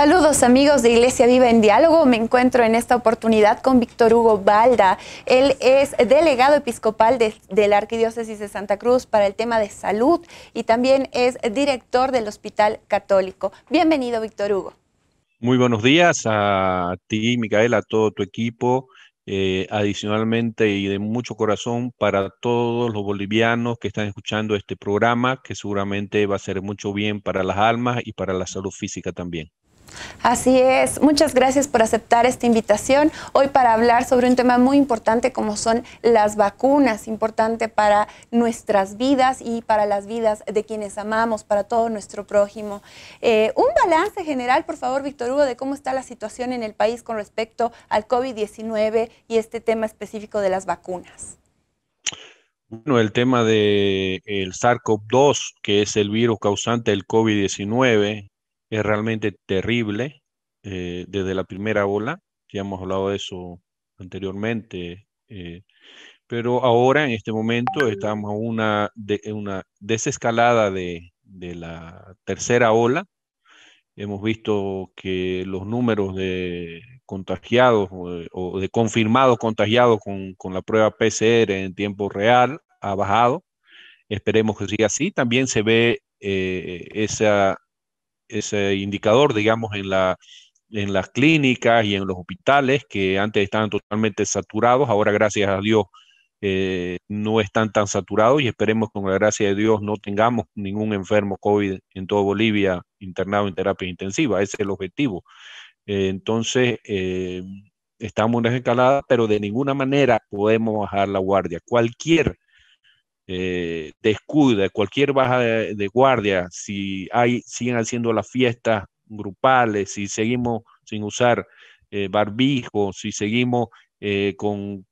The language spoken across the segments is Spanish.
Saludos amigos de Iglesia Viva en Diálogo. Me encuentro en esta oportunidad con Víctor Hugo Balda. Él es delegado episcopal de, la Arquidiócesis de Santa Cruz para el tema de salud y también es director del Hospital Católico. Bienvenido, Víctor Hugo. Muy buenos días a ti, Micaela, a todo tu equipo. Eh, adicionalmente y de mucho corazón para todos los bolivianos que están escuchando este programa, que seguramente va a ser mucho bien para las almas y para la salud física también. Así es, muchas gracias por aceptar esta invitación hoy para hablar sobre un tema muy importante como son las vacunas, importante para nuestras vidas y para las vidas de quienes amamos, para todo nuestro prójimo. Eh, un balance general, por favor, Víctor Hugo, de cómo está la situación en el país con respecto al COVID-19 y este tema específico de las vacunas. Bueno, el tema del de SARS-CoV-2, que es el virus causante del COVID-19, es realmente terrible eh, desde la primera ola, ya hemos hablado de eso anteriormente, eh, pero ahora en este momento estamos en una, de, una desescalada de, de, la tercera ola. Hemos visto que los números de contagiados eh, o de, confirmados contagiados con, con la prueba PCR en tiempo real ha bajado. Esperemos que siga así. También se ve esa ese indicador, digamos, en, la, en las clínicas y en los hospitales que antes estaban totalmente saturados, ahora gracias a Dios eh, no están tan saturados y esperemos con la gracia de Dios no tengamos ningún enfermo COVID en toda Bolivia internado en terapia intensiva, ese es el objetivo. Eh, entonces, eh, estamos en la escalada, pero de ninguna manera podemos bajar la guardia. Cualquier eh, cualquier baja de, guardia, si hay, siguen haciendo las fiestas grupales, si seguimos sin usar barbijos eh, barbijo, si seguimos eh, con,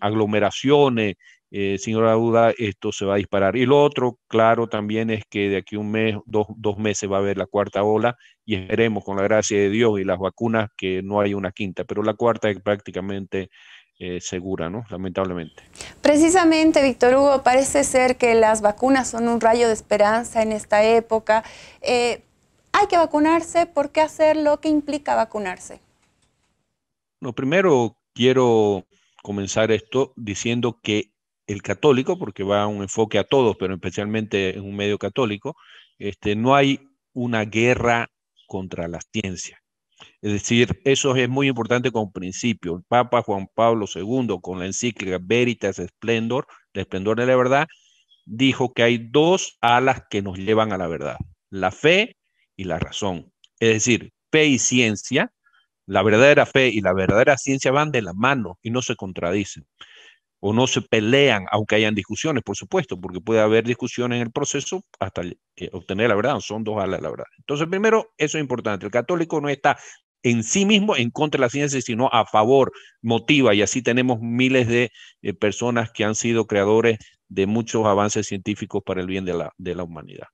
aglomeraciones, eh, sin duda esto se va a disparar. Y lo otro, claro, también es que de aquí un mes, dos, dos meses va a haber la cuarta ola y esperemos con la gracia de Dios y las vacunas que no haya una quinta, pero la cuarta es prácticamente eh, segura, ¿no? lamentablemente. Precisamente, Víctor Hugo, parece ser que las vacunas son un rayo de esperanza en esta época. Eh, ¿Hay que vacunarse? ¿Por qué hacer lo que implica vacunarse? lo primero quiero comenzar esto diciendo que el católico, porque va a un enfoque a todos, pero especialmente en un medio católico, este, no hay una guerra contra la ciencias. Es decir, eso es muy importante como principio. El Papa Juan Pablo II, con la encíclica Veritas Splendor, el esplendor de la verdad, dijo que hay dos alas que nos llevan a la verdad, la fe y la razón. Es decir, fe y ciencia, la verdadera fe y la verdadera ciencia van de la mano y no se contradicen o no se pelean, aunque hayan discusiones, por supuesto, porque puede haber discusiones en el proceso hasta eh, obtener la verdad, son dos alas la verdad. Entonces, primero, eso es importante, el católico no está en sí mismo en contra de la ciencia, sino a favor, motiva, y así tenemos miles de eh, personas que han sido creadores de muchos avances científicos para el bien de la, humanidad.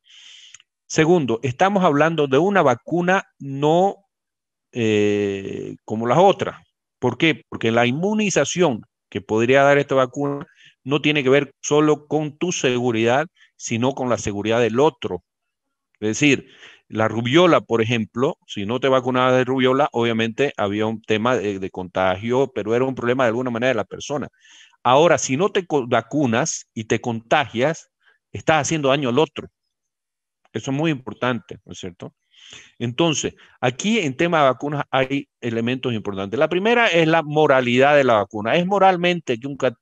Segundo, estamos hablando de una vacuna no eh, como las otras. ¿Por qué? Porque la inmunización que podría dar esta vacuna no tiene que ver solo con tu seguridad, sino con la seguridad del otro. Es decir, la rubiola, por ejemplo, si no te vacunabas de rubiola, obviamente había un tema de, contagio, pero era un problema de alguna manera de la persona. Ahora, si no te vacunas y te contagias, estás haciendo daño al otro. Eso es muy importante, ¿no es cierto? Entonces, aquí en tema de vacunas hay elementos importantes. La primera es la moralidad de la vacuna. ¿Es moralmente,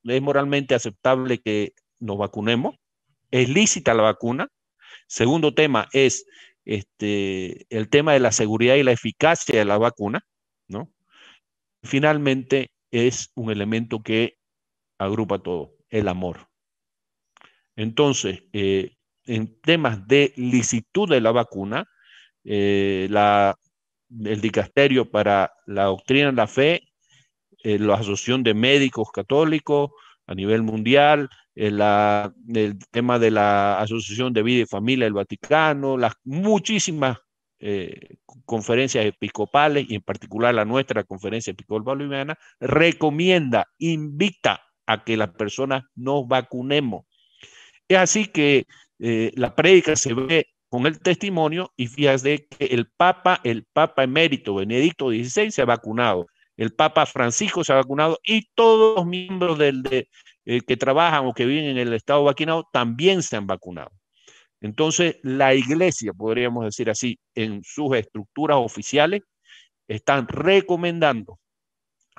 es moralmente aceptable que nos vacunemos? ¿Es lícita la vacuna? Segundo tema es este, el tema de la seguridad y la eficacia de la vacuna, ¿no? Finalmente, es un elemento que agrupa todo, el amor. Entonces, eh, en temas de licitud de la vacuna, eh, el dicasterio para la doctrina de la fe, eh, la asociación de médicos católicos a nivel mundial, eh, el tema de la asociación de vida y familia del Vaticano, las muchísimas conferencias episcopales y en particular la nuestra, conferencia episcopal boliviana, recomienda, invita a que las personas nos vacunemos. Es así que la prédica se ve con el testimonio y fíjate que el Papa, el Papa emérito Benedicto XVI se ha vacunado, el Papa Francisco se ha vacunado y todos los miembros del, eh, que trabajan o que viven en el estado vacunado también se han vacunado. Entonces, la iglesia, podríamos decir así, en sus estructuras oficiales, están recomendando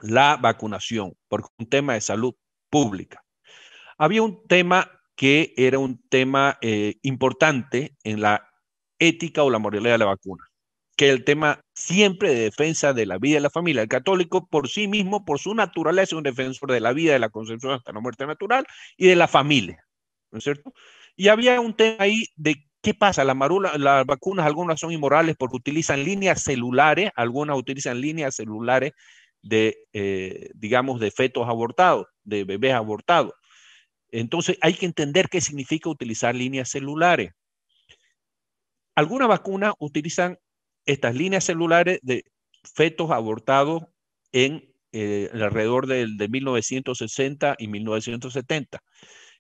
la vacunación por un tema de salud pública. Había un tema que era un tema eh, importante en la ética o la moralidad de la vacuna, que el tema siempre de defensa de la vida de la familia. El católico por sí mismo, por su naturaleza, es un defensor de la vida, de la concepción hasta la muerte natural y de la familia, ¿no es cierto? Y había un tema ahí de qué pasa, la las vacunas algunas son inmorales porque utilizan líneas celulares, algunas utilizan líneas celulares de, eh, digamos, de fetos abortados, de bebés abortados. Entonces hay que entender qué significa utilizar líneas celulares. Algunas vacunas utilizan estas líneas celulares de fetos abortados en eh, alrededor de, 1960 y 1970.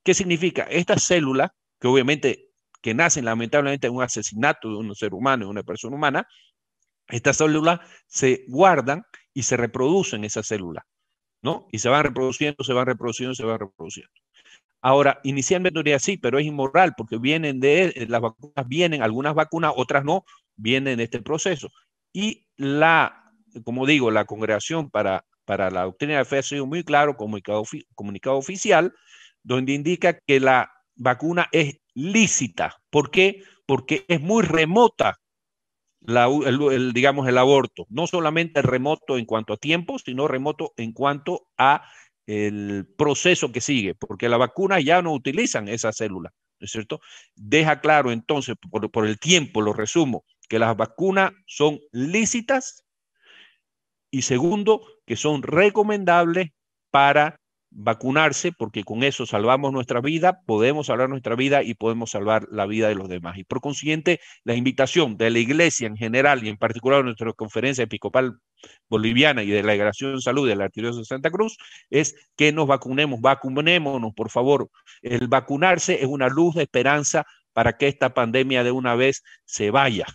¿Qué significa? Estas células, que obviamente que nacen lamentablemente en un asesinato de un ser humano, de una persona humana, estas células se guardan y se reproducen esas células, ¿no? Y se van reproduciendo, se van reproduciendo, se van reproduciendo. Ahora, inicialmente diría sí, pero es inmoral porque vienen de eh, las vacunas, vienen algunas vacunas, otras no, vienen de este proceso. Y la, como digo, la Congregación para, para la Doctrina de Fe ha sido muy claro, comunicado, comunicado oficial, donde indica que la vacuna es lícita. ¿Por qué? Porque es muy remota digamos, el aborto. No solamente remoto en cuanto a tiempo, sino remoto en cuanto a el proceso que sigue, porque la vacuna ya no utilizan esas células, ¿no es cierto? Deja claro entonces, por, por el tiempo, lo resumo, que las vacunas son lícitas y segundo, que son recomendables para vacunarse porque con eso salvamos nuestra vida, podemos salvar nuestra vida y podemos salvar la vida de los demás. Y por consiguiente, la invitación de la iglesia en general y en particular de nuestra conferencia episcopal boliviana y de la Iglesia Salud de la Arquidiócesis de Santa Cruz es que nos vacunemos, vacunémonos, por favor. El vacunarse es una luz de esperanza para que esta pandemia de una vez se vaya.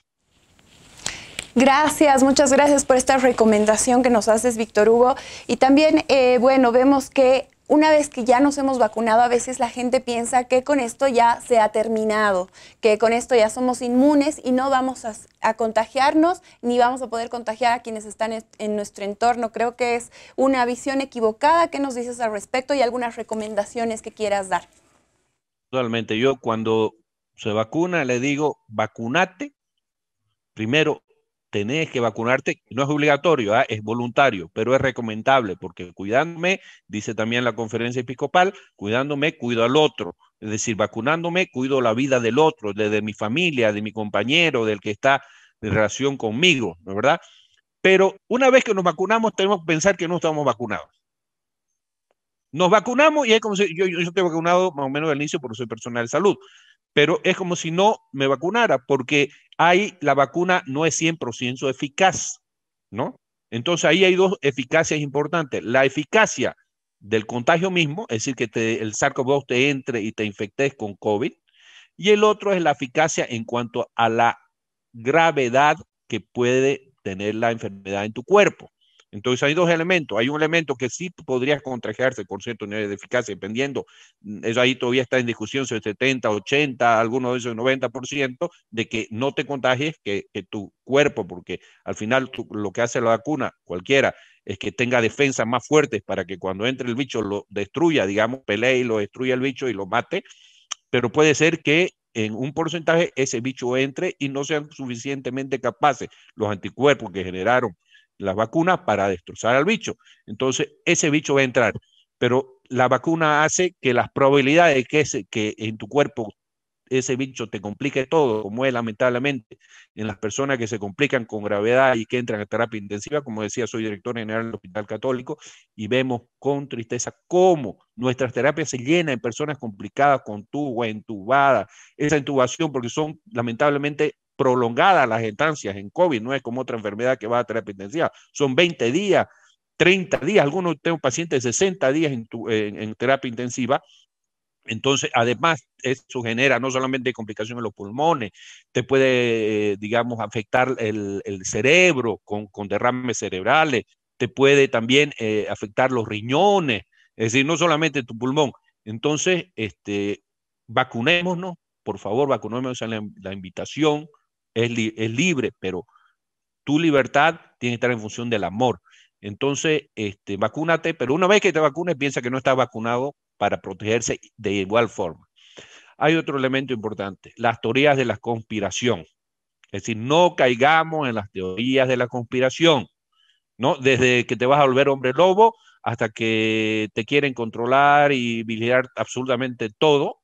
Gracias, muchas gracias por esta recomendación que nos haces, Víctor Hugo. Y también, eh, bueno, vemos que una vez que ya nos hemos vacunado, a veces la gente piensa que con esto ya se ha terminado, que con esto ya somos inmunes y no vamos a, contagiarnos ni vamos a poder contagiar a quienes están en, nuestro entorno. Creo que es una visión equivocada. ¿Qué nos dices al respecto y algunas recomendaciones que quieras dar? Totalmente. Yo cuando se vacuna le digo, vacunate primero tenés que vacunarte, no es obligatorio, ¿ah? es voluntario, pero es recomendable, porque cuidándome, dice también la conferencia episcopal, cuidándome, cuido al otro. Es decir, vacunándome, cuido la vida del otro, de, mi familia, de mi compañero, del que está en relación conmigo, ¿no es verdad? Pero una vez que nos vacunamos, tenemos que pensar que no estamos vacunados. Nos vacunamos y es como si yo, yo, vacunado más o menos al inicio porque soy personal de salud, pero es como si no me vacunara, porque ahí la vacuna no es 100% eficaz, ¿no? Entonces ahí hay dos eficacias importantes. La eficacia del contagio mismo, es decir, que el sars te entre y te infectes con COVID, y el otro es la eficacia en cuanto a la gravedad que puede tener la enfermedad en tu cuerpo. Entonces hay dos elementos. Hay un elemento que sí podría contagiarse con cierto nivel de eficacia, dependiendo, mm, eso ahí todavía está en discusión si 70, 80, algunos de esos 90%, de que no te contagies, que, tu cuerpo, porque al final lo que hace la vacuna, cualquiera, es que tenga defensas más fuertes para que cuando entre el bicho lo destruya, digamos, pelee y lo destruya el bicho y lo mate, pero puede ser que en un porcentaje ese bicho entre y no sean suficientemente capaces los anticuerpos que generaron las vacunas para destrozar al bicho. Entonces, ese bicho va a entrar, pero la vacuna hace que las probabilidades de que, que en tu cuerpo ese bicho te complique todo, como es lamentablemente en las personas que se complican con gravedad y que entran a terapia intensiva. Como decía, soy director general del Hospital Católico y vemos con tristeza cómo nuestras terapias se llenan en personas complicadas con tubo, entubada esa intubación, porque son lamentablemente prolongadas las estancias en COVID, no es como otra enfermedad que va a terapia intensiva, son 20 días, 30 días, algunos tengo pacientes 60 días en, terapia intensiva, entonces, además, eso genera no solamente complicaciones en los pulmones, te puede, eh, digamos, afectar el, cerebro con, derrames cerebrales, te puede también eh, afectar los riñones, es decir, no solamente tu pulmón. Entonces, este, vacunémonos, por favor, vacunémonos en la invitación es, libre, pero tu libertad tiene que estar en función del amor. Entonces, este, vacúnate, pero una vez que te vacunes, piensa que no estás vacunado para protegerse de igual forma. Hay otro elemento importante, las teorías de la conspiración. Es decir, no caigamos en las teorías de la conspiración, ¿no? Desde que te vas a volver hombre lobo hasta que te quieren controlar y vigilar absolutamente todo,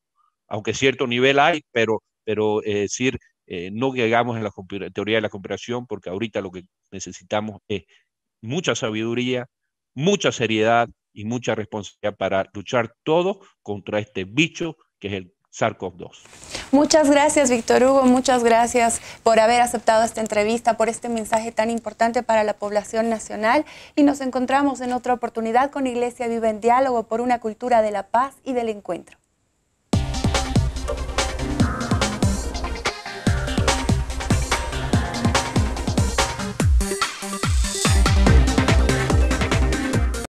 aunque cierto nivel hay, pero, pero es decir, eh, no llegamos a la teoría de la cooperación porque ahorita lo que necesitamos es mucha sabiduría, mucha seriedad y mucha responsabilidad para luchar todos contra este bicho que es el SARS-CoV-2. Muchas gracias, Víctor Hugo. Muchas gracias por haber aceptado esta entrevista, por este mensaje tan importante para la población nacional. Y nos encontramos en otra oportunidad con Iglesia Vive en Diálogo por una cultura de la paz y del encuentro.